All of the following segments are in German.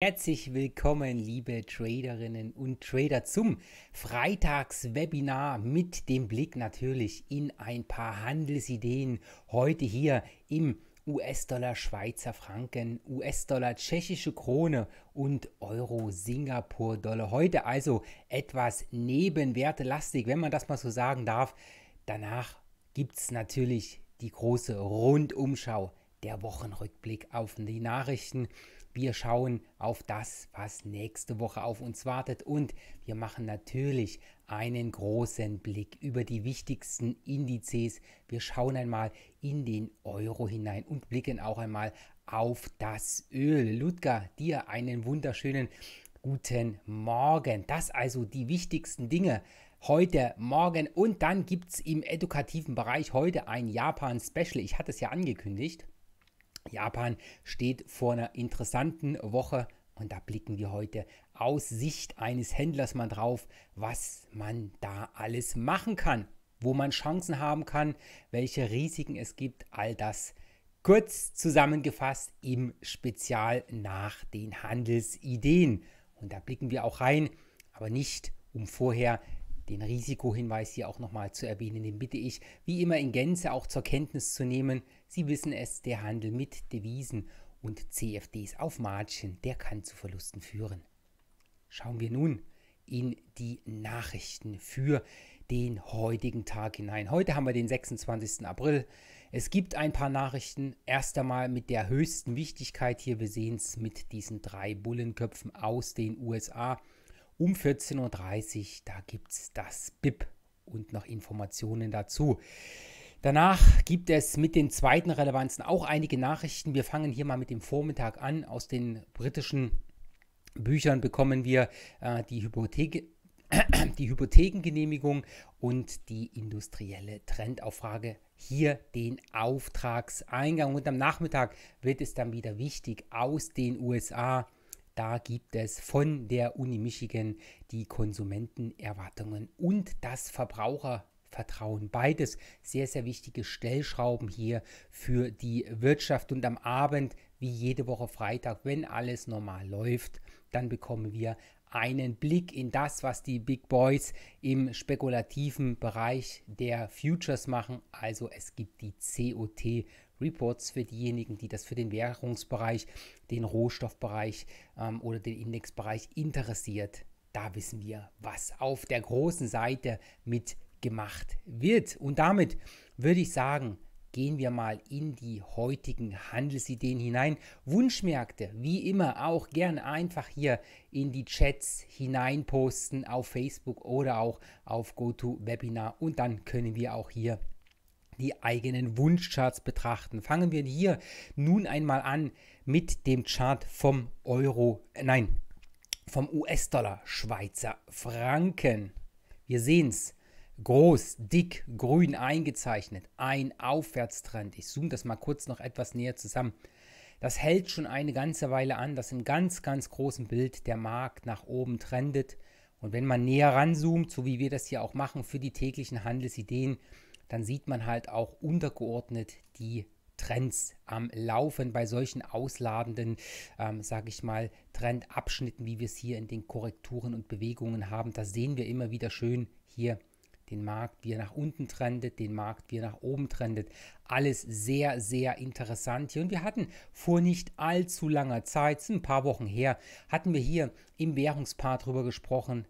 Herzlich willkommen, liebe Traderinnen und Trader, zum Freitagswebinar mit dem Blick natürlich in ein paar Handelsideen. Heute hier im US-Dollar, Schweizer Franken, US-Dollar, tschechische Krone und Euro, Singapur-Dollar. Heute also etwas nebenwertelastig, wenn man das mal so sagen darf. Danach gibt es natürlich die große Rundumschau, der Wochenrückblick auf die Nachrichten wir schauen auf das, was nächste Woche auf uns wartet und wir machen natürlich einen großen Blick über die wichtigsten Indizes. Wir schauen einmal in den Euro hinein und blicken auch einmal auf das Öl. Ludger, dir einen wunderschönen guten Morgen. Das also die wichtigsten Dinge heute Morgen. Und dann gibt es im edukativen Bereich heute ein Japan-Special. Ich hatte es ja angekündigt. Japan steht vor einer interessanten Woche und da blicken wir heute aus Sicht eines Händlers mal drauf, was man da alles machen kann, wo man Chancen haben kann, welche Risiken es gibt, all das kurz zusammengefasst im Spezial nach den Handelsideen. Und da blicken wir auch rein, aber nicht um vorher den Risikohinweis hier auch nochmal zu erwähnen, den bitte ich wie immer in Gänze auch zur Kenntnis zu nehmen. Sie wissen es, der Handel mit Devisen und CFDs auf Margin, der kann zu Verlusten führen. Schauen wir nun in die Nachrichten für den heutigen Tag hinein. Heute haben wir den 26. April. Es gibt ein paar Nachrichten. Erst einmal mit der höchsten Wichtigkeit hier. Wir sehen es mit diesen drei Bullenköpfen aus den USA. Um 14.30 Uhr, da gibt es das BIP und noch Informationen dazu. Danach gibt es mit den zweiten Relevanzen auch einige Nachrichten. Wir fangen hier mal mit dem Vormittag an. Aus den britischen Büchern bekommen wir äh, die Hypothek die Hypothekengenehmigung und die industrielle Trendauffrage. Hier den Auftragseingang. Und am Nachmittag wird es dann wieder wichtig aus den USA. Da gibt es von der Uni Michigan die Konsumentenerwartungen und das Verbraucher Vertrauen. Beides sehr, sehr wichtige Stellschrauben hier für die Wirtschaft. Und am Abend, wie jede Woche Freitag, wenn alles normal läuft, dann bekommen wir einen Blick in das, was die Big Boys im spekulativen Bereich der Futures machen. Also es gibt die COT Reports für diejenigen, die das für den Währungsbereich, den Rohstoffbereich ähm, oder den Indexbereich interessiert. Da wissen wir, was auf der großen Seite mit gemacht wird. Und damit würde ich sagen, gehen wir mal in die heutigen Handelsideen hinein. Wunschmärkte, wie immer, auch gerne einfach hier in die Chats hineinposten auf Facebook oder auch auf GoToWebinar und dann können wir auch hier die eigenen Wunschcharts betrachten. Fangen wir hier nun einmal an mit dem Chart vom Euro, äh nein, vom US-Dollar, Schweizer Franken. Wir sehen es groß, dick, grün eingezeichnet. Ein Aufwärtstrend. Ich zoome das mal kurz noch etwas näher zusammen. Das hält schon eine ganze Weile an, dass im ganz, ganz großen Bild der Markt nach oben trendet. Und wenn man näher ranzoomt, so wie wir das hier auch machen für die täglichen Handelsideen, dann sieht man halt auch untergeordnet die Trends am Laufen bei solchen ausladenden, ähm, sage ich mal, Trendabschnitten, wie wir es hier in den Korrekturen und Bewegungen haben. Da sehen wir immer wieder schön hier den Markt, wie er nach unten trendet, den Markt, wie er nach oben trendet. Alles sehr, sehr interessant hier. Und wir hatten vor nicht allzu langer Zeit, ein paar Wochen her, hatten wir hier im Währungspaar drüber gesprochen.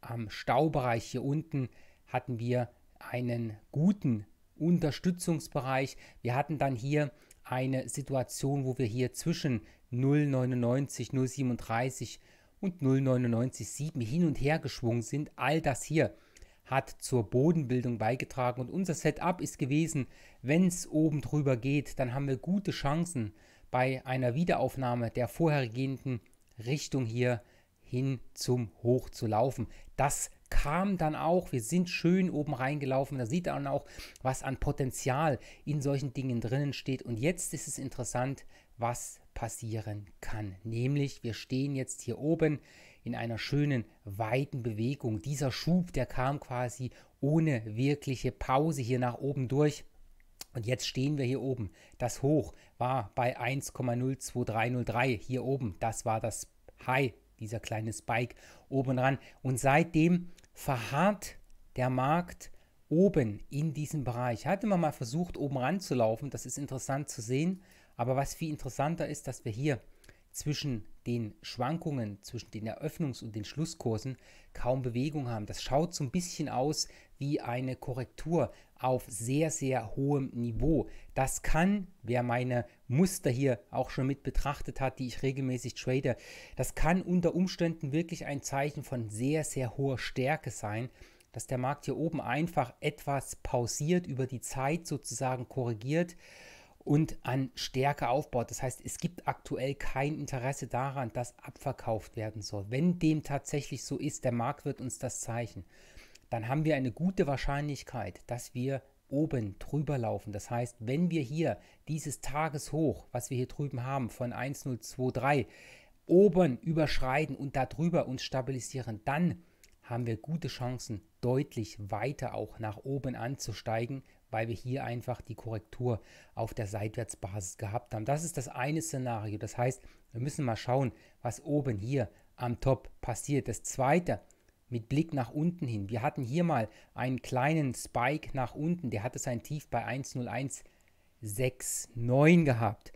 Am Staubereich hier unten hatten wir einen guten Unterstützungsbereich. Wir hatten dann hier eine Situation, wo wir hier zwischen 0,99, 0,37 und 0,997 hin und her geschwungen sind. All das hier hat zur Bodenbildung beigetragen. Und unser Setup ist gewesen, wenn es oben drüber geht, dann haben wir gute Chancen bei einer Wiederaufnahme der vorhergehenden Richtung hier hin zum Hoch zu laufen. Das kam dann auch, wir sind schön oben reingelaufen, da sieht man auch, was an Potenzial in solchen Dingen drinnen steht. Und jetzt ist es interessant, was passieren kann. Nämlich, wir stehen jetzt hier oben in einer schönen, weiten Bewegung. Dieser Schub, der kam quasi ohne wirkliche Pause hier nach oben durch. Und jetzt stehen wir hier oben. Das Hoch war bei 1,02303 hier oben. Das war das High, dieser kleine Spike oben ran. Und seitdem verharrt der Markt oben in diesem Bereich. Hatte man mal versucht, oben ranzulaufen. Das ist interessant zu sehen. Aber was viel interessanter ist, dass wir hier zwischen den Schwankungen, zwischen den Eröffnungs- und den Schlusskursen kaum Bewegung haben. Das schaut so ein bisschen aus wie eine Korrektur auf sehr, sehr hohem Niveau. Das kann, wer meine Muster hier auch schon mit betrachtet hat, die ich regelmäßig trade, das kann unter Umständen wirklich ein Zeichen von sehr, sehr hoher Stärke sein dass der Markt hier oben einfach etwas pausiert, über die Zeit sozusagen korrigiert und an Stärke aufbaut. Das heißt, es gibt aktuell kein Interesse daran, dass abverkauft werden soll. Wenn dem tatsächlich so ist, der Markt wird uns das zeichnen, dann haben wir eine gute Wahrscheinlichkeit, dass wir oben drüber laufen. Das heißt, wenn wir hier dieses Tageshoch, was wir hier drüben haben, von 1023 oben überschreiten und darüber uns stabilisieren, dann haben wir gute Chancen, deutlich weiter auch nach oben anzusteigen, weil wir hier einfach die Korrektur auf der Seitwärtsbasis gehabt haben. Das ist das eine Szenario. Das heißt, wir müssen mal schauen, was oben hier am Top passiert. Das zweite, mit Blick nach unten hin. Wir hatten hier mal einen kleinen Spike nach unten. Der hatte sein Tief bei 1,0169 gehabt.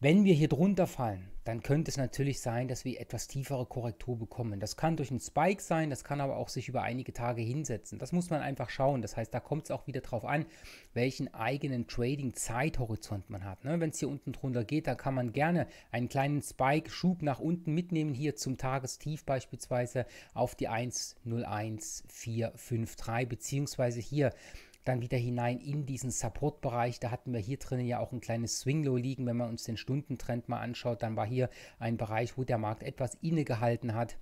Wenn wir hier drunter fallen, dann könnte es natürlich sein, dass wir etwas tiefere Korrektur bekommen. Das kann durch einen Spike sein, das kann aber auch sich über einige Tage hinsetzen. Das muss man einfach schauen. Das heißt, da kommt es auch wieder darauf an, welchen eigenen Trading-Zeithorizont man hat. Ne? Wenn es hier unten drunter geht, da kann man gerne einen kleinen Spike-Schub nach unten mitnehmen, hier zum Tagestief beispielsweise auf die 101,453, beziehungsweise hier dann wieder hinein in diesen Supportbereich. Da hatten wir hier drinnen ja auch ein kleines Swing-Low liegen. Wenn man uns den Stundentrend mal anschaut, dann war hier ein Bereich, wo der Markt etwas innegehalten hat.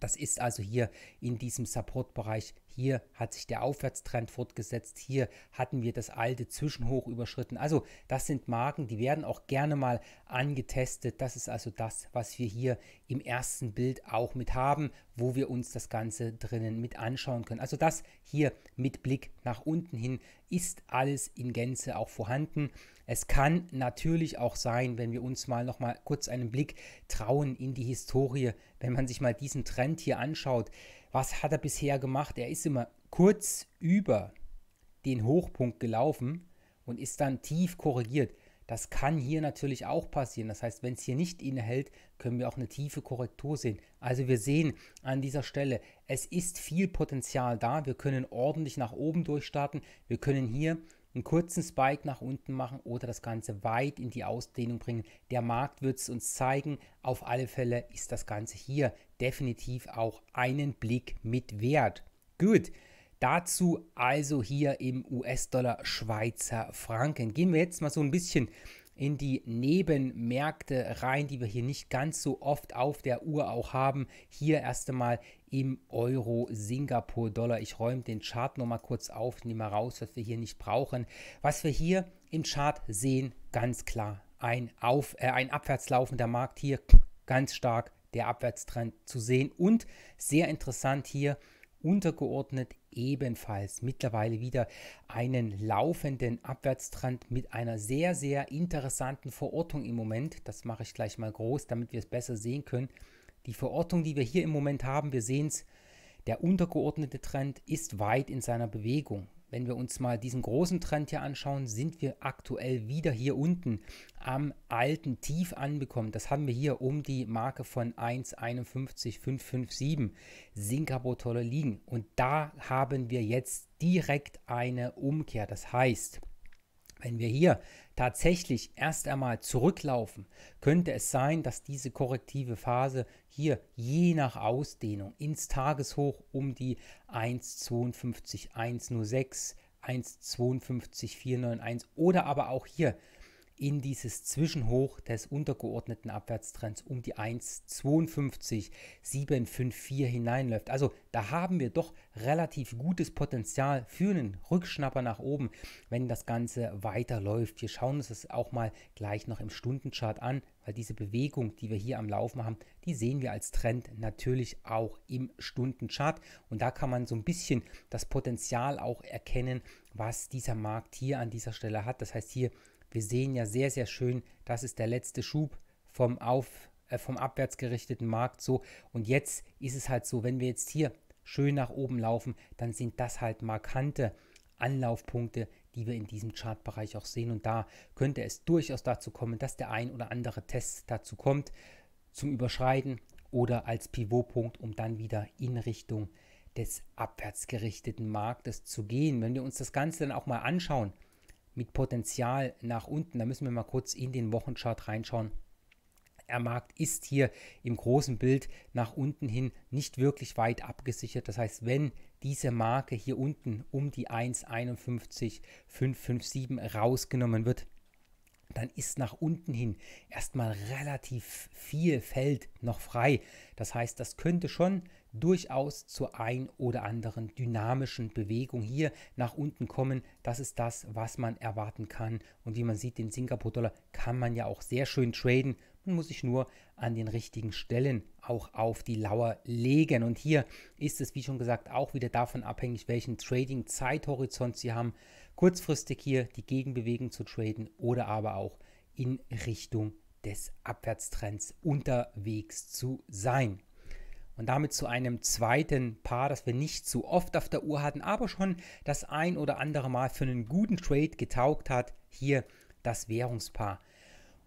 Das ist also hier in diesem Supportbereich hier hat sich der Aufwärtstrend fortgesetzt. Hier hatten wir das alte Zwischenhoch überschritten. Also das sind Marken, die werden auch gerne mal angetestet. Das ist also das, was wir hier im ersten Bild auch mit haben, wo wir uns das Ganze drinnen mit anschauen können. Also das hier mit Blick nach unten hin ist alles in Gänze auch vorhanden. Es kann natürlich auch sein, wenn wir uns mal noch mal kurz einen Blick trauen in die Historie, wenn man sich mal diesen Trend hier anschaut, was hat er bisher gemacht? Er ist immer kurz über den Hochpunkt gelaufen und ist dann tief korrigiert. Das kann hier natürlich auch passieren. Das heißt, wenn es hier nicht innehält, können wir auch eine tiefe Korrektur sehen. Also wir sehen an dieser Stelle, es ist viel Potenzial da. Wir können ordentlich nach oben durchstarten. Wir können hier einen kurzen Spike nach unten machen oder das Ganze weit in die Ausdehnung bringen. Der Markt wird es uns zeigen. Auf alle Fälle ist das Ganze hier definitiv auch einen Blick mit wert. Gut. Dazu also hier im US-Dollar Schweizer Franken. Gehen wir jetzt mal so ein bisschen in die Nebenmärkte rein, die wir hier nicht ganz so oft auf der Uhr auch haben. Hier erst einmal im Euro Singapur Dollar. Ich räume den Chart nochmal kurz auf, nehme mal raus, was wir hier nicht brauchen. Was wir hier im Chart sehen, ganz klar, ein, auf, äh, ein abwärts laufender Markt hier, ganz stark der Abwärtstrend zu sehen und sehr interessant hier untergeordnet ebenfalls mittlerweile wieder einen laufenden Abwärtstrend mit einer sehr, sehr interessanten Verortung im Moment. Das mache ich gleich mal groß, damit wir es besser sehen können. Die Verortung, die wir hier im Moment haben, wir sehen es, der untergeordnete Trend ist weit in seiner Bewegung. Wenn wir uns mal diesen großen Trend hier anschauen, sind wir aktuell wieder hier unten am alten Tief angekommen. Das haben wir hier um die Marke von 1,51557 Singapur-Tolle liegen. Und da haben wir jetzt direkt eine Umkehr. Das heißt, wenn wir hier tatsächlich erst einmal zurücklaufen, könnte es sein, dass diese korrektive Phase hier je nach Ausdehnung ins Tageshoch um die 1,52, 1,06, 1,52, 491 oder aber auch hier in dieses Zwischenhoch des untergeordneten Abwärtstrends um die 1,52754 hineinläuft. Also da haben wir doch relativ gutes Potenzial für einen Rückschnapper nach oben, wenn das Ganze weiterläuft. Wir schauen uns das auch mal gleich noch im Stundenchart an, weil diese Bewegung, die wir hier am Laufen haben, die sehen wir als Trend natürlich auch im Stundenchart. Und da kann man so ein bisschen das Potenzial auch erkennen, was dieser Markt hier an dieser Stelle hat. Das heißt, hier wir sehen ja sehr, sehr schön, das ist der letzte Schub vom, auf, äh, vom abwärts gerichteten Markt so. Und jetzt ist es halt so, wenn wir jetzt hier schön nach oben laufen, dann sind das halt markante Anlaufpunkte, die wir in diesem Chartbereich auch sehen. Und da könnte es durchaus dazu kommen, dass der ein oder andere Test dazu kommt, zum Überschreiten oder als Pivotpunkt, um dann wieder in Richtung des abwärts gerichteten Marktes zu gehen. Wenn wir uns das Ganze dann auch mal anschauen, mit Potenzial nach unten. Da müssen wir mal kurz in den Wochenchart reinschauen. Der Markt ist hier im großen Bild nach unten hin nicht wirklich weit abgesichert. Das heißt, wenn diese Marke hier unten um die 1,51,557 rausgenommen wird, dann ist nach unten hin erstmal relativ viel Feld noch frei. Das heißt, das könnte schon durchaus zur ein oder anderen dynamischen Bewegung hier nach unten kommen. Das ist das, was man erwarten kann. Und wie man sieht, den Singapur-Dollar kann man ja auch sehr schön traden. Man muss sich nur an den richtigen Stellen auch auf die Lauer legen. Und hier ist es, wie schon gesagt, auch wieder davon abhängig, welchen Trading-Zeithorizont Sie haben. Kurzfristig hier die Gegenbewegung zu traden oder aber auch in Richtung des Abwärtstrends unterwegs zu sein. Und damit zu einem zweiten Paar, das wir nicht zu oft auf der Uhr hatten, aber schon das ein oder andere Mal für einen guten Trade getaugt hat. Hier das Währungspaar.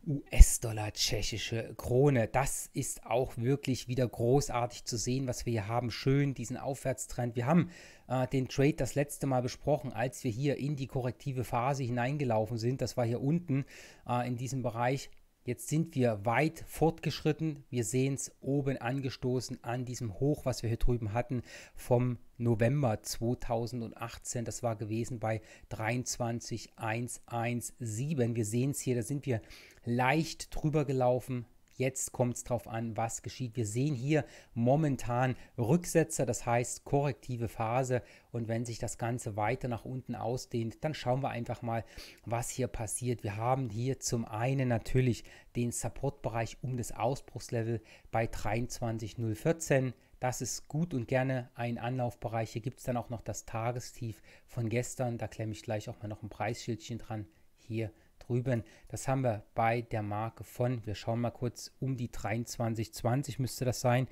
US-Dollar, tschechische Krone. Das ist auch wirklich wieder großartig zu sehen, was wir hier haben. Schön diesen Aufwärtstrend. Wir haben äh, den Trade das letzte Mal besprochen, als wir hier in die korrektive Phase hineingelaufen sind. Das war hier unten äh, in diesem Bereich Jetzt sind wir weit fortgeschritten. Wir sehen es oben angestoßen an diesem Hoch, was wir hier drüben hatten vom November 2018. Das war gewesen bei 23.117. Wir sehen es hier, da sind wir leicht drüber gelaufen, Jetzt kommt es darauf an, was geschieht. Wir sehen hier momentan Rücksetzer, das heißt korrektive Phase. Und wenn sich das Ganze weiter nach unten ausdehnt, dann schauen wir einfach mal, was hier passiert. Wir haben hier zum einen natürlich den Supportbereich um das Ausbruchslevel bei 23,014. Das ist gut und gerne ein Anlaufbereich. Hier gibt es dann auch noch das Tagestief von gestern. Da klemme ich gleich auch mal noch ein Preisschildchen dran. Hier drüben. Das haben wir bei der Marke von, wir schauen mal kurz, um die 23,20 müsste das sein.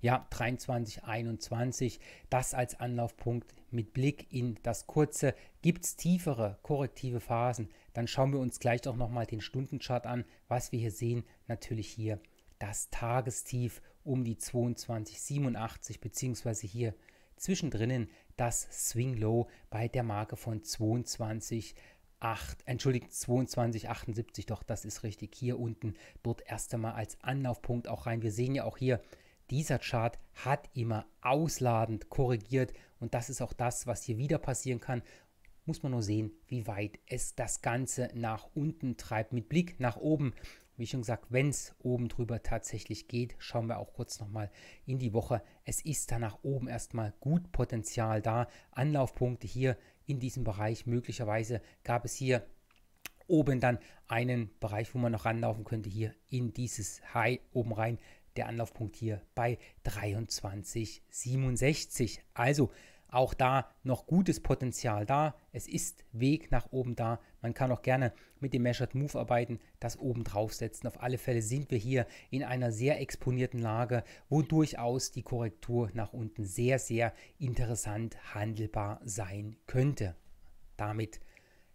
Ja, 23,21. Das als Anlaufpunkt mit Blick in das kurze. Gibt es tiefere korrektive Phasen? Dann schauen wir uns gleich auch nochmal den Stundenchart an. Was wir hier sehen, natürlich hier das Tagestief um die 22,87 beziehungsweise hier zwischendrin das Swing Low bei der Marke von 22 8, entschuldigt 2278, doch das ist richtig. Hier unten dort erst einmal als Anlaufpunkt auch rein. Wir sehen ja auch hier, dieser Chart hat immer ausladend korrigiert und das ist auch das, was hier wieder passieren kann. Muss man nur sehen, wie weit es das Ganze nach unten treibt. Mit Blick nach oben, wie schon gesagt, wenn es oben drüber tatsächlich geht, schauen wir auch kurz nochmal in die Woche. Es ist da nach oben erstmal gut Potenzial da. Anlaufpunkte hier in diesem Bereich. Möglicherweise gab es hier oben dann einen Bereich, wo man noch ranlaufen könnte, hier in dieses High oben rein. Der Anlaufpunkt hier bei 23,67. Also auch da noch gutes Potenzial da. Es ist Weg nach oben da. Man kann auch gerne mit dem Measured Move arbeiten, das oben draufsetzen. Auf alle Fälle sind wir hier in einer sehr exponierten Lage, wo durchaus die Korrektur nach unten sehr, sehr interessant handelbar sein könnte. Damit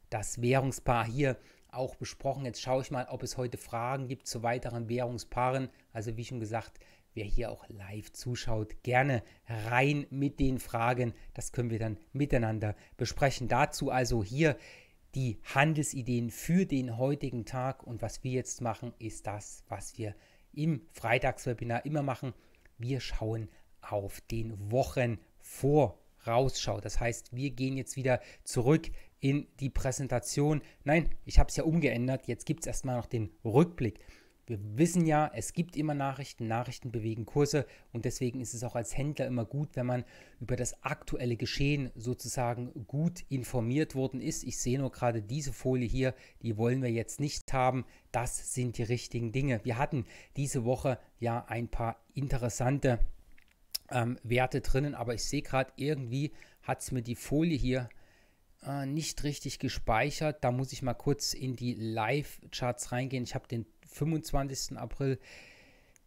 das Währungspaar hier auch besprochen. Jetzt schaue ich mal, ob es heute Fragen gibt zu weiteren Währungspaaren. Also wie schon gesagt, wer hier auch live zuschaut, gerne rein mit den Fragen. Das können wir dann miteinander besprechen. Dazu also hier die Handelsideen für den heutigen Tag. Und was wir jetzt machen, ist das, was wir im Freitagswebinar immer machen. Wir schauen auf den Wochenvorausschau. Das heißt, wir gehen jetzt wieder zurück in die Präsentation. Nein, ich habe es ja umgeändert. Jetzt gibt es erstmal noch den Rückblick. Wir wissen ja, es gibt immer Nachrichten, Nachrichten bewegen Kurse und deswegen ist es auch als Händler immer gut, wenn man über das aktuelle Geschehen sozusagen gut informiert worden ist. Ich sehe nur gerade diese Folie hier, die wollen wir jetzt nicht haben. Das sind die richtigen Dinge. Wir hatten diese Woche ja ein paar interessante ähm, Werte drinnen, aber ich sehe gerade irgendwie hat es mir die Folie hier äh, nicht richtig gespeichert. Da muss ich mal kurz in die Live-Charts reingehen. Ich habe den 25. April,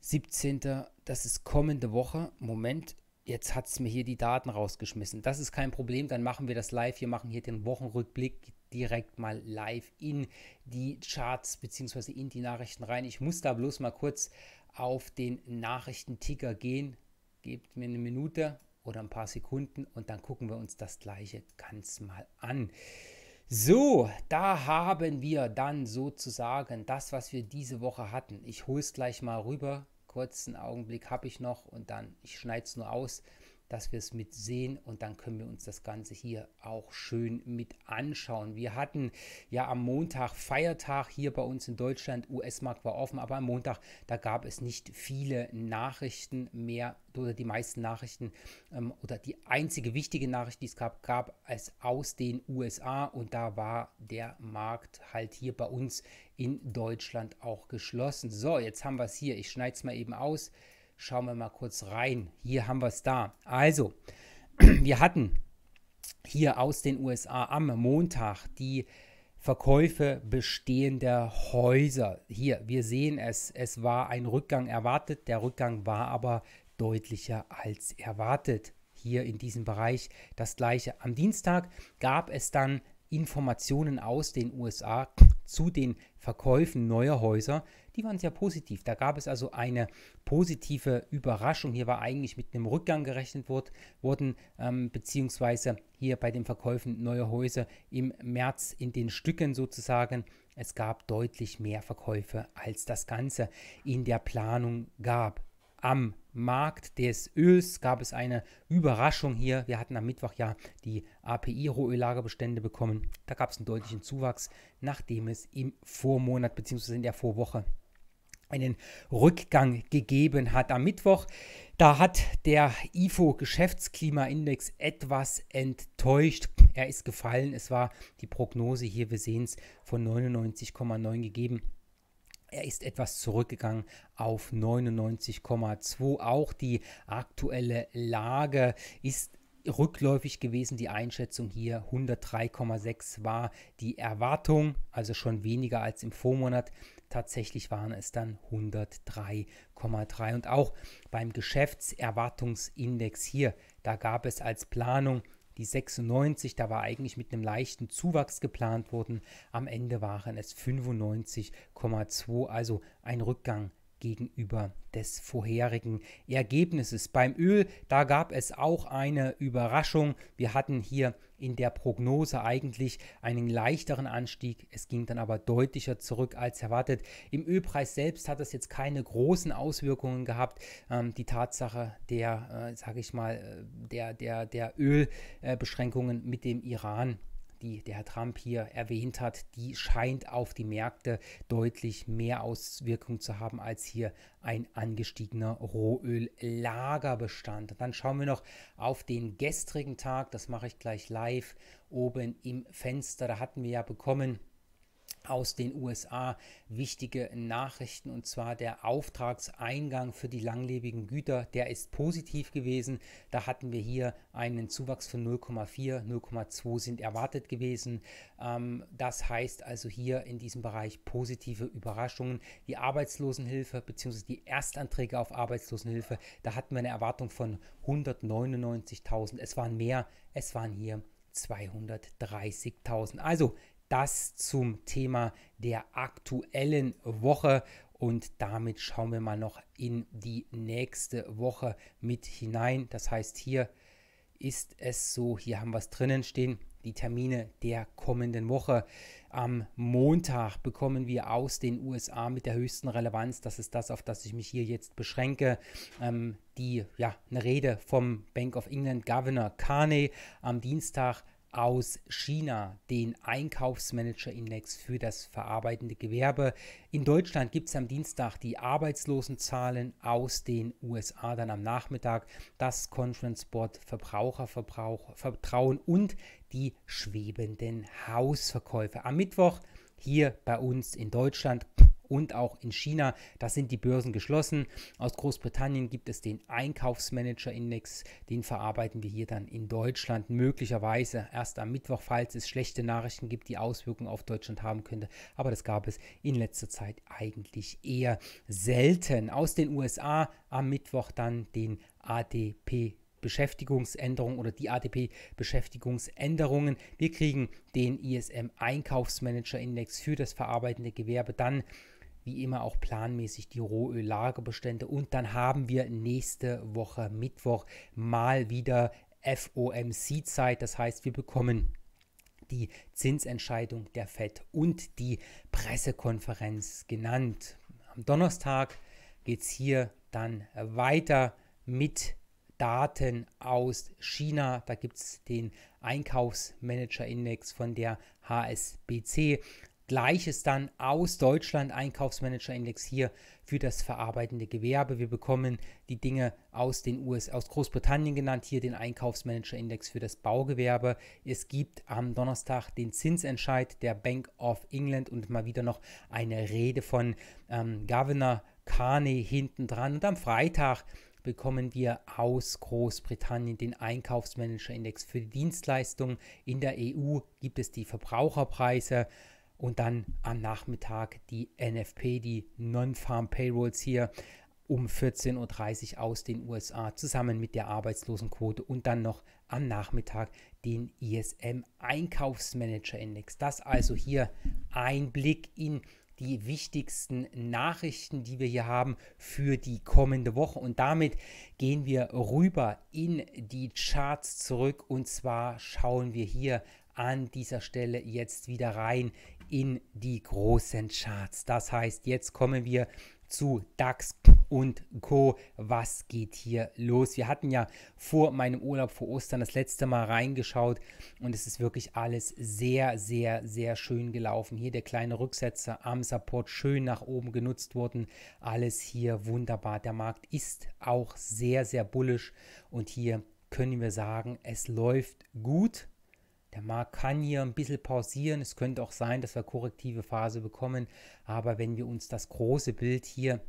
17. Das ist kommende Woche. Moment, jetzt hat es mir hier die Daten rausgeschmissen. Das ist kein Problem, dann machen wir das live. Wir machen hier den Wochenrückblick direkt mal live in die Charts bzw. in die Nachrichten rein. Ich muss da bloß mal kurz auf den Nachrichtenticker gehen. Gebt mir eine Minute oder ein paar Sekunden und dann gucken wir uns das gleiche ganz mal an. So, da haben wir dann sozusagen das, was wir diese Woche hatten. Ich hole es gleich mal rüber. Kurzen Augenblick habe ich noch und dann, ich schneide es nur aus dass wir es mit sehen und dann können wir uns das Ganze hier auch schön mit anschauen. Wir hatten ja am Montag Feiertag hier bei uns in Deutschland. US-Markt war offen, aber am Montag, da gab es nicht viele Nachrichten mehr oder die meisten Nachrichten ähm, oder die einzige wichtige Nachricht, die es gab, gab es aus den USA und da war der Markt halt hier bei uns in Deutschland auch geschlossen. So, jetzt haben wir es hier. Ich schneide es mal eben aus. Schauen wir mal kurz rein. Hier haben wir es da. Also, wir hatten hier aus den USA am Montag die Verkäufe bestehender Häuser. Hier, wir sehen es, es war ein Rückgang erwartet. Der Rückgang war aber deutlicher als erwartet. Hier in diesem Bereich das gleiche. Am Dienstag gab es dann Informationen aus den USA zu den Verkäufen neuer Häuser die waren sehr positiv. Da gab es also eine positive Überraschung. Hier war eigentlich mit einem Rückgang gerechnet wird, worden, ähm, beziehungsweise hier bei den Verkäufen neuer Häuser im März in den Stücken sozusagen. Es gab deutlich mehr Verkäufe, als das Ganze in der Planung gab. Am Markt des Öls gab es eine Überraschung hier. Wir hatten am Mittwoch ja die API-Rohöllagerbestände bekommen. Da gab es einen deutlichen Zuwachs, nachdem es im Vormonat bzw. in der Vorwoche einen Rückgang gegeben hat. Am Mittwoch, da hat der IFO Geschäftsklimaindex etwas enttäuscht. Er ist gefallen. Es war die Prognose hier, wir sehen es, von 99,9 gegeben. Er ist etwas zurückgegangen auf 99,2. Auch die aktuelle Lage ist rückläufig gewesen. Die Einschätzung hier 103,6 war die Erwartung, also schon weniger als im Vormonat. Tatsächlich waren es dann 103,3. Und auch beim Geschäftserwartungsindex hier, da gab es als Planung die 96, da war eigentlich mit einem leichten Zuwachs geplant worden. Am Ende waren es 95,2, also ein Rückgang gegenüber des vorherigen Ergebnisses. Beim Öl, da gab es auch eine Überraschung. Wir hatten hier in der Prognose eigentlich einen leichteren Anstieg. Es ging dann aber deutlicher zurück als erwartet. Im Ölpreis selbst hat das jetzt keine großen Auswirkungen gehabt. Ähm, die Tatsache der, äh, sage ich mal, äh, der, der, der Ölbeschränkungen mit dem Iran die der Herr Trump hier erwähnt hat, die scheint auf die Märkte deutlich mehr Auswirkung zu haben als hier ein angestiegener Rohöllagerbestand. Und dann schauen wir noch auf den gestrigen Tag, das mache ich gleich live oben im Fenster. Da hatten wir ja bekommen aus den USA wichtige Nachrichten und zwar der Auftragseingang für die langlebigen Güter, der ist positiv gewesen. Da hatten wir hier einen Zuwachs von 0,4, 0,2 sind erwartet gewesen. Ähm, das heißt also hier in diesem Bereich positive Überraschungen. Die Arbeitslosenhilfe bzw. die Erstanträge auf Arbeitslosenhilfe, da hatten wir eine Erwartung von 199.000. Es waren mehr, es waren hier 230.000. Also das zum Thema der aktuellen Woche. Und damit schauen wir mal noch in die nächste Woche mit hinein. Das heißt, hier ist es so, hier haben wir es drinnen stehen, die Termine der kommenden Woche. Am Montag bekommen wir aus den USA mit der höchsten Relevanz, das ist das, auf das ich mich hier jetzt beschränke, ähm, die, ja, eine Rede vom Bank of England Governor Carney. Am Dienstag aus China, den Einkaufsmanager-Index für das verarbeitende Gewerbe. In Deutschland gibt es am Dienstag die Arbeitslosenzahlen aus den USA, dann am Nachmittag das Conference Board Verbrauchervertrauen und die schwebenden Hausverkäufe. Am Mittwoch hier bei uns in Deutschland und auch in China. Da sind die Börsen geschlossen. Aus Großbritannien gibt es den Einkaufsmanager-Index. Den verarbeiten wir hier dann in Deutschland möglicherweise erst am Mittwoch, falls es schlechte Nachrichten gibt, die Auswirkungen auf Deutschland haben könnte. Aber das gab es in letzter Zeit eigentlich eher selten. Aus den USA am Mittwoch dann den ADP Beschäftigungsänderungen oder die ADP-Beschäftigungsänderungen. Wir kriegen den ISM-Einkaufsmanager-Index für das verarbeitende Gewerbe. Dann wie immer auch planmäßig die Rohöllagebestände. Und dann haben wir nächste Woche Mittwoch mal wieder FOMC-Zeit. Das heißt, wir bekommen die Zinsentscheidung der FED und die Pressekonferenz genannt. Am Donnerstag geht es hier dann weiter mit Daten aus China. Da gibt es den Einkaufsmanager-Index von der HSBC. Gleiches dann aus Deutschland, Einkaufsmanager-Index hier für das verarbeitende Gewerbe. Wir bekommen die Dinge aus den US, aus Großbritannien genannt, hier den Einkaufsmanager-Index für das Baugewerbe. Es gibt am Donnerstag den Zinsentscheid der Bank of England und mal wieder noch eine Rede von ähm, Governor Carney hinten dran. Und am Freitag bekommen wir aus Großbritannien den Einkaufsmanager-Index für die Dienstleistungen. In der EU gibt es die Verbraucherpreise und dann am Nachmittag die NFP, die Non-Farm Payrolls hier um 14.30 Uhr aus den USA zusammen mit der Arbeitslosenquote und dann noch am Nachmittag den ISM Einkaufsmanager Index. Das also hier ein Blick in die wichtigsten Nachrichten, die wir hier haben für die kommende Woche. Und damit gehen wir rüber in die Charts zurück. Und zwar schauen wir hier an dieser Stelle jetzt wieder rein in die großen Charts. Das heißt, jetzt kommen wir zu DAX und Co. Was geht hier los? Wir hatten ja vor meinem Urlaub vor Ostern das letzte Mal reingeschaut und es ist wirklich alles sehr, sehr, sehr schön gelaufen. Hier der kleine Rücksetzer am Support schön nach oben genutzt worden. Alles hier wunderbar. Der Markt ist auch sehr, sehr bullisch und hier können wir sagen, es läuft gut der Markt kann hier ein bisschen pausieren. Es könnte auch sein, dass wir korrektive Phase bekommen. Aber wenn wir uns das große Bild hier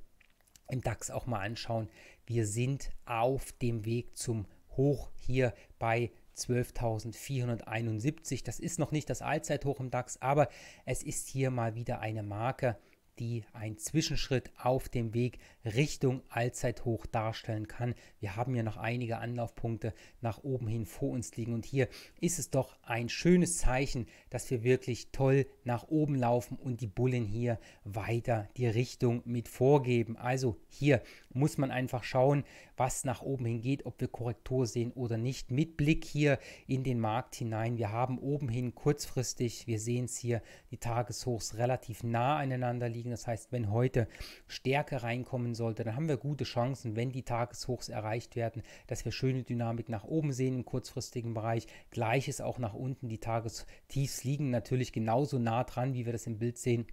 im DAX auch mal anschauen, wir sind auf dem Weg zum Hoch hier bei 12.471. Das ist noch nicht das Allzeithoch im DAX, aber es ist hier mal wieder eine Marke, die ein Zwischenschritt auf dem Weg Richtung Allzeithoch darstellen kann. Wir haben ja noch einige Anlaufpunkte nach oben hin vor uns liegen und hier ist es doch ein schönes Zeichen, dass wir wirklich toll nach oben laufen und die Bullen hier weiter die Richtung mit vorgeben. Also hier muss man einfach schauen, was nach oben hin geht, ob wir Korrektur sehen oder nicht. Mit Blick hier in den Markt hinein. Wir haben oben hin kurzfristig, wir sehen es hier, die Tageshochs relativ nah aneinander liegen. Das heißt, wenn heute Stärke reinkommen sollte, dann haben wir gute Chancen, wenn die Tageshochs erreicht werden, dass wir schöne Dynamik nach oben sehen im kurzfristigen Bereich. Gleiches auch nach unten. Die Tagestiefs liegen natürlich genauso nah dran, wie wir das im Bild sehen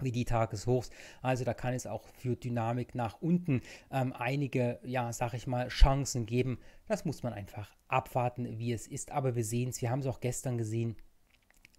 wie die Tageshochs. Also da kann es auch für Dynamik nach unten ähm, einige, ja, sag ich mal, Chancen geben. Das muss man einfach abwarten, wie es ist. Aber wir sehen es, wir haben es auch gestern gesehen.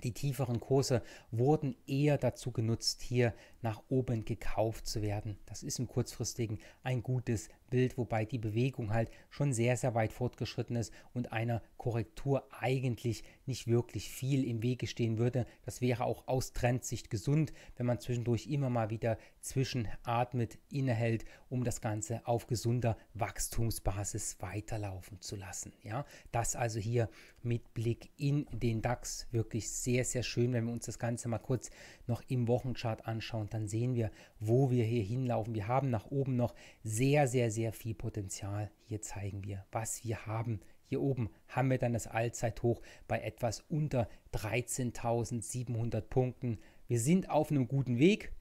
Die tieferen Kurse wurden eher dazu genutzt, hier nach oben gekauft zu werden. Das ist im kurzfristigen ein gutes Bild, wobei die Bewegung halt schon sehr, sehr weit fortgeschritten ist und einer Korrektur eigentlich nicht wirklich viel im Wege stehen würde. Das wäre auch aus Trendsicht gesund, wenn man zwischendurch immer mal wieder zwischenatmet, innehält, um das Ganze auf gesunder Wachstumsbasis weiterlaufen zu lassen. Ja, das also hier mit Blick in den DAX wirklich sehr, sehr schön. Wenn wir uns das Ganze mal kurz noch im Wochenchart anschauen, dann sehen wir, wo wir hier hinlaufen. Wir haben nach oben noch sehr, sehr, sehr sehr viel Potenzial. Hier zeigen wir, was wir haben. Hier oben haben wir dann das Allzeithoch bei etwas unter 13.700 Punkten. Wir sind auf einem guten Weg,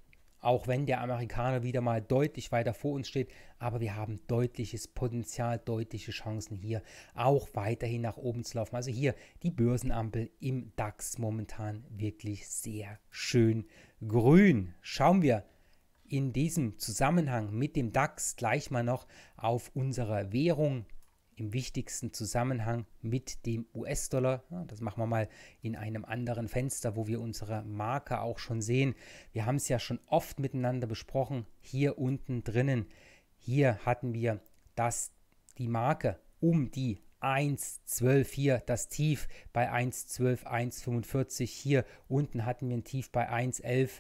auch wenn der Amerikaner wieder mal deutlich weiter vor uns steht, aber wir haben deutliches Potenzial, deutliche Chancen hier auch weiterhin nach oben zu laufen. Also hier die Börsenampel im DAX momentan wirklich sehr schön grün. Schauen wir in diesem Zusammenhang mit dem DAX gleich mal noch auf unsere Währung im wichtigsten Zusammenhang mit dem US-Dollar. Das machen wir mal in einem anderen Fenster, wo wir unsere Marke auch schon sehen. Wir haben es ja schon oft miteinander besprochen. Hier unten drinnen, hier hatten wir das, die Marke um die 1,12 hier das Tief bei 1,12, 1,45. Hier unten hatten wir ein Tief bei 1,11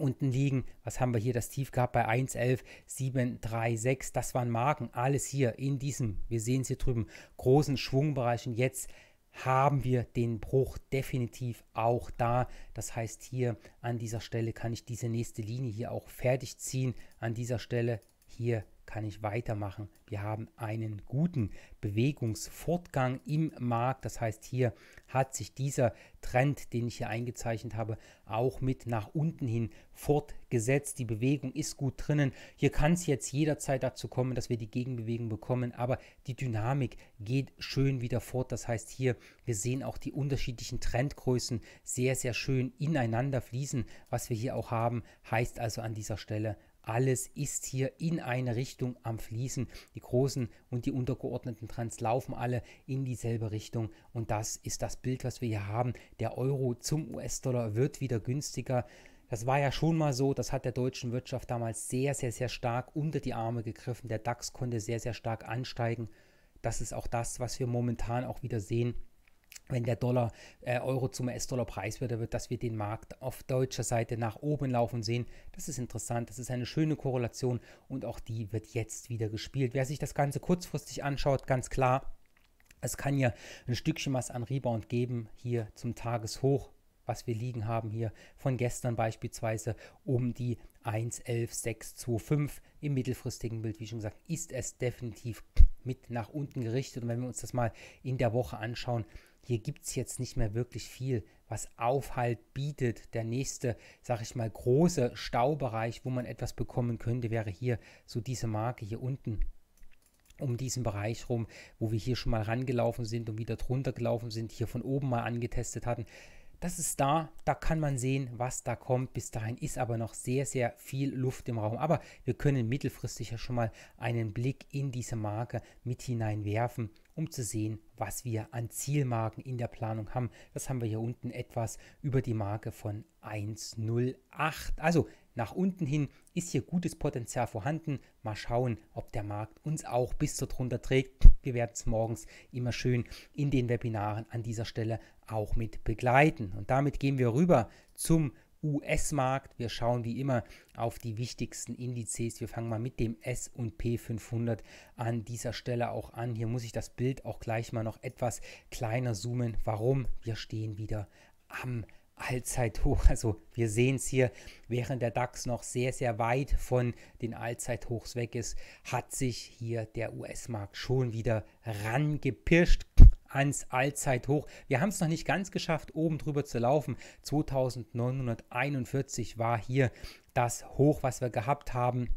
unten liegen. Was haben wir hier? Das Tief gehabt bei 1,11, 7,36. Das waren Marken. Alles hier in diesem, wir sehen es hier drüben, großen Schwungbereich. Und jetzt haben wir den Bruch definitiv auch da. Das heißt, hier an dieser Stelle kann ich diese nächste Linie hier auch fertig ziehen. An dieser Stelle hier kann ich weitermachen. Wir haben einen guten Bewegungsfortgang im Markt. Das heißt, hier hat sich dieser Trend, den ich hier eingezeichnet habe, auch mit nach unten hin fortgesetzt. Die Bewegung ist gut drinnen. Hier kann es jetzt jederzeit dazu kommen, dass wir die Gegenbewegung bekommen, aber die Dynamik geht schön wieder fort. Das heißt hier, wir sehen auch die unterschiedlichen Trendgrößen sehr, sehr schön ineinander fließen. Was wir hier auch haben, heißt also an dieser Stelle alles ist hier in eine Richtung am Fließen. Die großen und die untergeordneten Trends laufen alle in dieselbe Richtung. Und das ist das Bild, was wir hier haben. Der Euro zum US-Dollar wird wieder günstiger. Das war ja schon mal so, das hat der deutschen Wirtschaft damals sehr, sehr, sehr stark unter die Arme gegriffen. Der DAX konnte sehr, sehr stark ansteigen. Das ist auch das, was wir momentan auch wieder sehen wenn der Dollar, äh, Euro zum US-Dollar preiswerter wird, dass wir den Markt auf deutscher Seite nach oben laufen sehen. Das ist interessant, das ist eine schöne Korrelation und auch die wird jetzt wieder gespielt. Wer sich das Ganze kurzfristig anschaut, ganz klar, es kann ja ein Stückchen was an Rebound geben hier zum Tageshoch was wir liegen haben hier von gestern beispielsweise um die 1.11.625. Im mittelfristigen Bild, wie schon gesagt, ist es definitiv mit nach unten gerichtet. Und wenn wir uns das mal in der Woche anschauen, hier gibt es jetzt nicht mehr wirklich viel, was Aufhalt bietet. Der nächste, sag ich mal, große Staubereich, wo man etwas bekommen könnte, wäre hier so diese Marke hier unten um diesen Bereich rum, wo wir hier schon mal rangelaufen sind und wieder drunter gelaufen sind, hier von oben mal angetestet hatten. Das ist da, da kann man sehen, was da kommt. Bis dahin ist aber noch sehr, sehr viel Luft im Raum. Aber wir können mittelfristig ja schon mal einen Blick in diese Marke mit hineinwerfen um zu sehen, was wir an Zielmarken in der Planung haben. Das haben wir hier unten etwas über die Marke von 108. Also nach unten hin ist hier gutes Potenzial vorhanden. Mal schauen, ob der Markt uns auch bis so drunter trägt. Wir werden es morgens immer schön in den Webinaren an dieser Stelle auch mit begleiten. Und damit gehen wir rüber zum US-Markt. Wir schauen wie immer auf die wichtigsten Indizes. Wir fangen mal mit dem S&P 500 an dieser Stelle auch an. Hier muss ich das Bild auch gleich mal noch etwas kleiner zoomen. Warum? Wir stehen wieder am Allzeithoch. Also wir sehen es hier, während der DAX noch sehr, sehr weit von den Allzeithochs weg ist, hat sich hier der US-Markt schon wieder rangepirscht ans Allzeithoch. Wir haben es noch nicht ganz geschafft, oben drüber zu laufen. 2941 war hier das Hoch, was wir gehabt haben.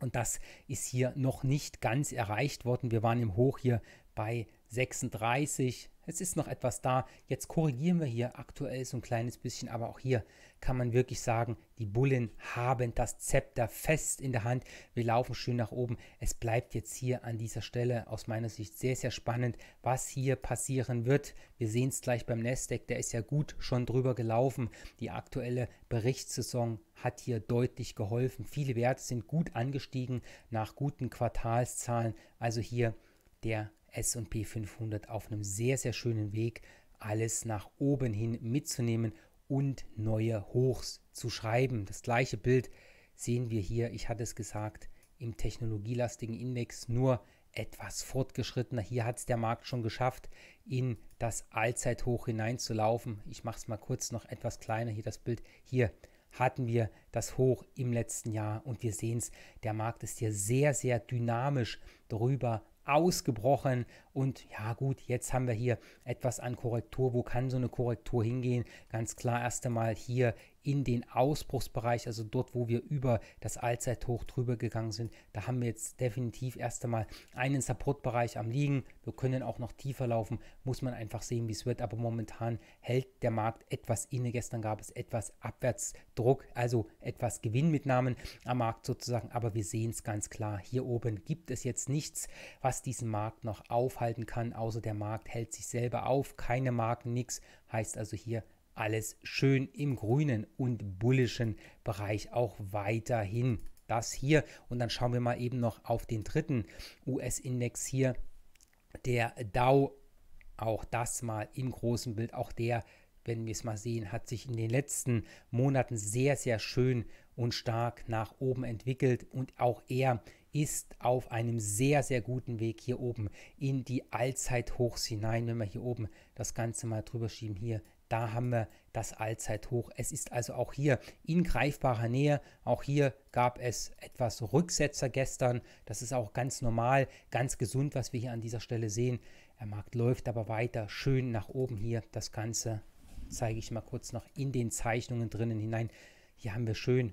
Und das ist hier noch nicht ganz erreicht worden. Wir waren im Hoch hier bei 36, es ist noch etwas da. Jetzt korrigieren wir hier aktuell so ein kleines bisschen, aber auch hier kann man wirklich sagen, die Bullen haben das Zepter fest in der Hand. Wir laufen schön nach oben. Es bleibt jetzt hier an dieser Stelle aus meiner Sicht sehr, sehr spannend, was hier passieren wird. Wir sehen es gleich beim Nasdaq, der ist ja gut schon drüber gelaufen. Die aktuelle Berichtssaison hat hier deutlich geholfen. Viele Werte sind gut angestiegen nach guten Quartalszahlen. Also hier der SP 500 auf einem sehr, sehr schönen Weg, alles nach oben hin mitzunehmen und neue Hochs zu schreiben. Das gleiche Bild sehen wir hier, ich hatte es gesagt, im technologielastigen Index nur etwas fortgeschrittener. Hier hat es der Markt schon geschafft, in das Allzeithoch hineinzulaufen. Ich mache es mal kurz noch etwas kleiner hier das Bild. Hier hatten wir das Hoch im letzten Jahr und wir sehen es, der Markt ist hier sehr, sehr dynamisch drüber ausgebrochen. Und ja gut, jetzt haben wir hier etwas an Korrektur. Wo kann so eine Korrektur hingehen? Ganz klar erst einmal hier in den Ausbruchsbereich, also dort, wo wir über das Allzeithoch drüber gegangen sind. Da haben wir jetzt definitiv erst einmal einen Supportbereich am Liegen. Wir können auch noch tiefer laufen, muss man einfach sehen, wie es wird. Aber momentan hält der Markt etwas inne. Gestern gab es etwas Abwärtsdruck, also etwas Gewinnmitnahmen am Markt sozusagen. Aber wir sehen es ganz klar, hier oben gibt es jetzt nichts, was diesen Markt noch aufhalten kann, außer der Markt hält sich selber auf. Keine Marken, nichts. Heißt also hier alles schön im grünen und bullischen Bereich auch weiterhin. Das hier und dann schauen wir mal eben noch auf den dritten US-Index hier, der Dow, auch das mal im großen Bild, auch der, wenn wir es mal sehen, hat sich in den letzten Monaten sehr, sehr schön und stark nach oben entwickelt und auch er ist auf einem sehr, sehr guten Weg hier oben in die Allzeithochs hinein. Wenn wir hier oben das Ganze mal drüber schieben, hier da haben wir das Allzeithoch. Es ist also auch hier in greifbarer Nähe. Auch hier gab es etwas Rücksetzer gestern. Das ist auch ganz normal, ganz gesund, was wir hier an dieser Stelle sehen. Der Markt läuft aber weiter schön nach oben hier. Das Ganze zeige ich mal kurz noch in den Zeichnungen drinnen hinein. Hier haben wir schön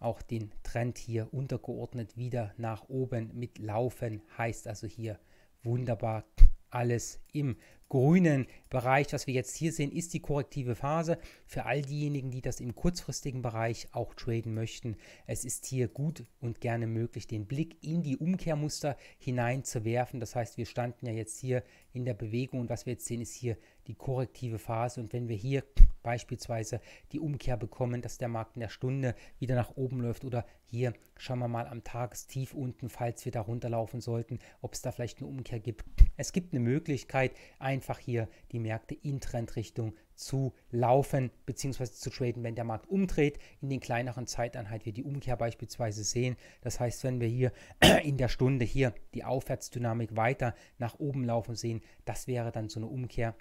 auch den Trend hier untergeordnet wieder nach oben mit Laufen. Heißt also hier wunderbar alles im grünen Bereich, was wir jetzt hier sehen, ist die korrektive Phase für all diejenigen, die das im kurzfristigen Bereich auch traden möchten. Es ist hier gut und gerne möglich, den Blick in die Umkehrmuster hineinzuwerfen. Das heißt, wir standen ja jetzt hier in der Bewegung und was wir jetzt sehen, ist hier die korrektive Phase. Und wenn wir hier beispielsweise die Umkehr bekommen, dass der Markt in der Stunde wieder nach oben läuft oder hier schauen wir mal am Tagestief unten, falls wir da runterlaufen sollten, ob es da vielleicht eine Umkehr gibt. Es gibt eine Möglichkeit, einfach hier die Märkte in Trendrichtung zu laufen bzw. zu traden, wenn der Markt umdreht. In den kleineren Zeiteinheiten wir die Umkehr beispielsweise sehen. Das heißt, wenn wir hier in der Stunde hier die Aufwärtsdynamik weiter nach oben laufen sehen, das wäre dann so eine Umkehr,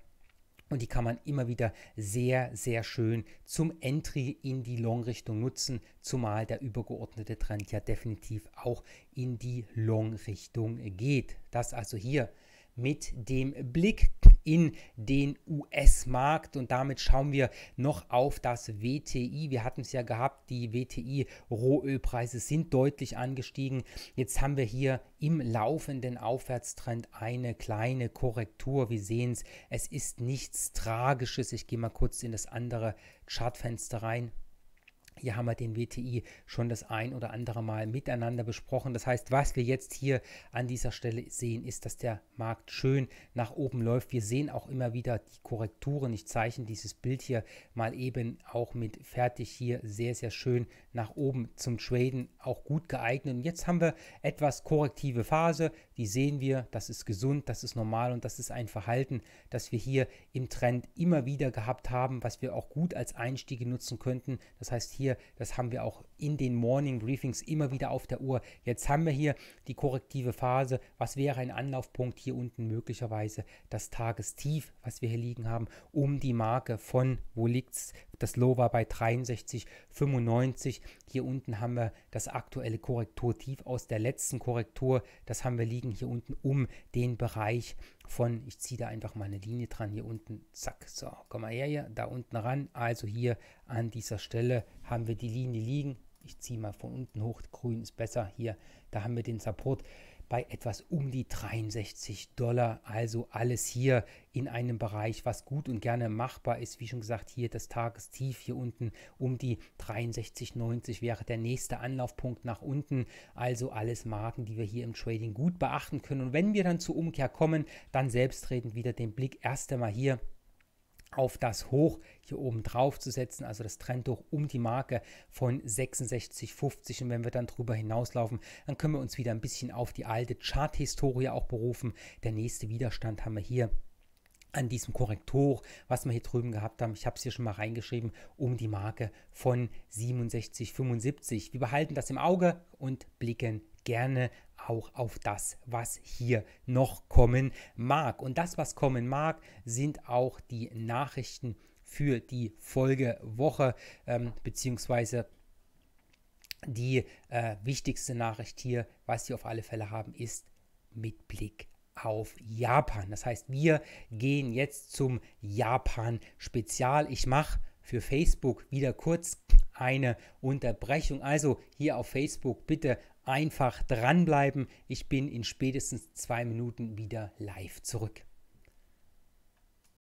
und die kann man immer wieder sehr, sehr schön zum Entry in die Long-Richtung nutzen, zumal der übergeordnete Trend ja definitiv auch in die Long-Richtung geht. Das also hier mit dem Blick in den US-Markt. Und damit schauen wir noch auf das WTI. Wir hatten es ja gehabt, die WTI-Rohölpreise sind deutlich angestiegen. Jetzt haben wir hier im laufenden Aufwärtstrend eine kleine Korrektur. Wir sehen es, es ist nichts Tragisches. Ich gehe mal kurz in das andere Chartfenster rein. Hier haben wir den WTI schon das ein oder andere Mal miteinander besprochen. Das heißt, was wir jetzt hier an dieser Stelle sehen, ist, dass der Markt schön nach oben läuft. Wir sehen auch immer wieder die Korrekturen. Ich zeichne dieses Bild hier mal eben auch mit fertig hier sehr, sehr schön nach oben zum Traden auch gut geeignet. Und jetzt haben wir etwas korrektive Phase. Die sehen wir, das ist gesund, das ist normal und das ist ein Verhalten, das wir hier im Trend immer wieder gehabt haben, was wir auch gut als Einstiege nutzen könnten. Das heißt hier, das haben wir auch in den Morning Briefings immer wieder auf der Uhr. Jetzt haben wir hier die korrektive Phase. Was wäre ein Anlaufpunkt hier unten möglicherweise das Tagestief, was wir hier liegen haben, um die Marke von, wo liegt es? Das Low war bei 63,95. Hier unten haben wir das aktuelle Korrekturtief aus der letzten Korrektur. Das haben wir liegen hier unten um den Bereich von, ich ziehe da einfach mal eine Linie dran, hier unten, zack, so, komm mal her hier, da unten ran. Also hier an dieser Stelle haben wir die Linie liegen. Ich ziehe mal von unten hoch, grün ist besser hier. Da haben wir den Support bei etwas um die 63 Dollar. Also alles hier in einem Bereich, was gut und gerne machbar ist. Wie schon gesagt, hier das Tagestief hier unten um die 63,90 wäre der nächste Anlaufpunkt nach unten. Also alles Marken, die wir hier im Trading gut beachten können. Und wenn wir dann zur Umkehr kommen, dann selbstredend wieder den Blick erst einmal hier auf das Hoch hier oben drauf zu setzen, also das Trendhoch um die Marke von 66,50 und wenn wir dann drüber hinauslaufen, dann können wir uns wieder ein bisschen auf die alte Chart-Historie auch berufen. Der nächste Widerstand haben wir hier an diesem Korrektor, was wir hier drüben gehabt haben. Ich habe es hier schon mal reingeschrieben, um die Marke von 67,75. Wir behalten das im Auge und blicken gerne auch auf das, was hier noch kommen mag. Und das, was kommen mag, sind auch die Nachrichten für die Folgewoche, ähm, beziehungsweise die äh, wichtigste Nachricht hier, was Sie auf alle Fälle haben, ist mit Blick auf Japan. Das heißt, wir gehen jetzt zum Japan-Spezial. Ich mache für Facebook wieder kurz eine Unterbrechung. Also hier auf Facebook bitte einfach dranbleiben. Ich bin in spätestens zwei Minuten wieder live zurück.